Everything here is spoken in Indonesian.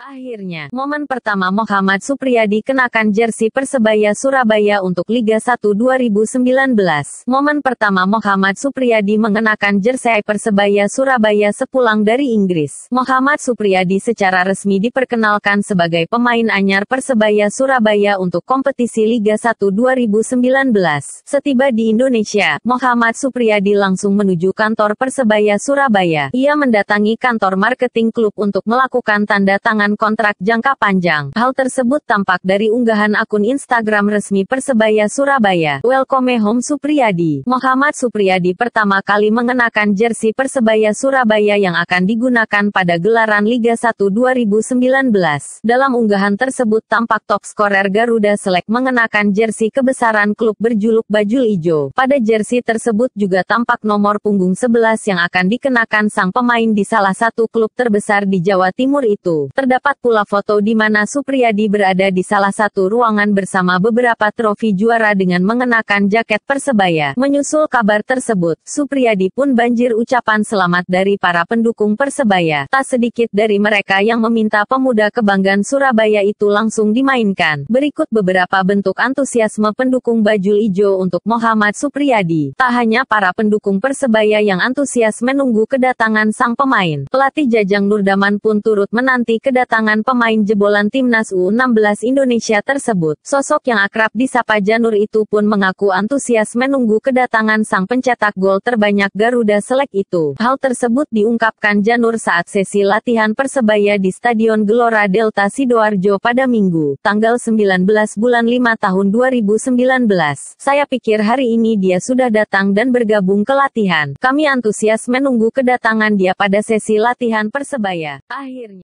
Akhirnya, momen pertama Muhammad Supriyadi kenakan jersi Persebaya Surabaya untuk Liga 1 2019. Momen pertama Muhammad Supriyadi mengenakan jersi Persebaya Surabaya sepulang dari Inggris. Muhammad Supriyadi secara resmi diperkenalkan sebagai pemain anyar Persebaya Surabaya untuk kompetisi Liga 1 2019. Setiba di Indonesia, Muhammad Supriyadi langsung menuju kantor Persebaya Surabaya. Ia mendatangi kantor marketing klub untuk melakukan tanda tangan dengan kontrak jangka panjang. Hal tersebut tampak dari unggahan akun Instagram resmi Persebaya Surabaya. Welcome home Supriyadi. Muhammad Supriyadi pertama kali mengenakan jersey Persebaya Surabaya yang akan digunakan pada gelaran Liga 1 2019. Dalam unggahan tersebut tampak top skorer Garuda Select mengenakan jersey kebesaran klub berjuluk Bajul Ijo. Pada jersey tersebut juga tampak nomor punggung 11 yang akan dikenakan sang pemain di salah satu klub terbesar di Jawa Timur itu. Terdapat Terdapat pula foto di mana Supriyadi berada di salah satu ruangan bersama beberapa trofi juara dengan mengenakan jaket Persebaya. Menyusul kabar tersebut, Supriyadi pun banjir ucapan selamat dari para pendukung Persebaya. Tak sedikit dari mereka yang meminta pemuda kebanggaan Surabaya itu langsung dimainkan. Berikut beberapa bentuk antusiasme pendukung Bajul Ijo untuk Muhammad Supriyadi. Tak hanya para pendukung Persebaya yang antusias menunggu kedatangan sang pemain, pelatih Jajang Nurdaman pun turut menanti kedatangan tangan pemain jebolan timnas U16 Indonesia tersebut. Sosok yang akrab disapa Janur itu pun mengaku antusias menunggu kedatangan sang pencetak gol terbanyak Garuda Select itu. Hal tersebut diungkapkan Janur saat sesi latihan Persebaya di Stadion Gelora Delta Sidoarjo pada Minggu, tanggal 19 bulan 5 tahun 2019. Saya pikir hari ini dia sudah datang dan bergabung ke latihan. Kami antusias menunggu kedatangan dia pada sesi latihan Persebaya. Akhirnya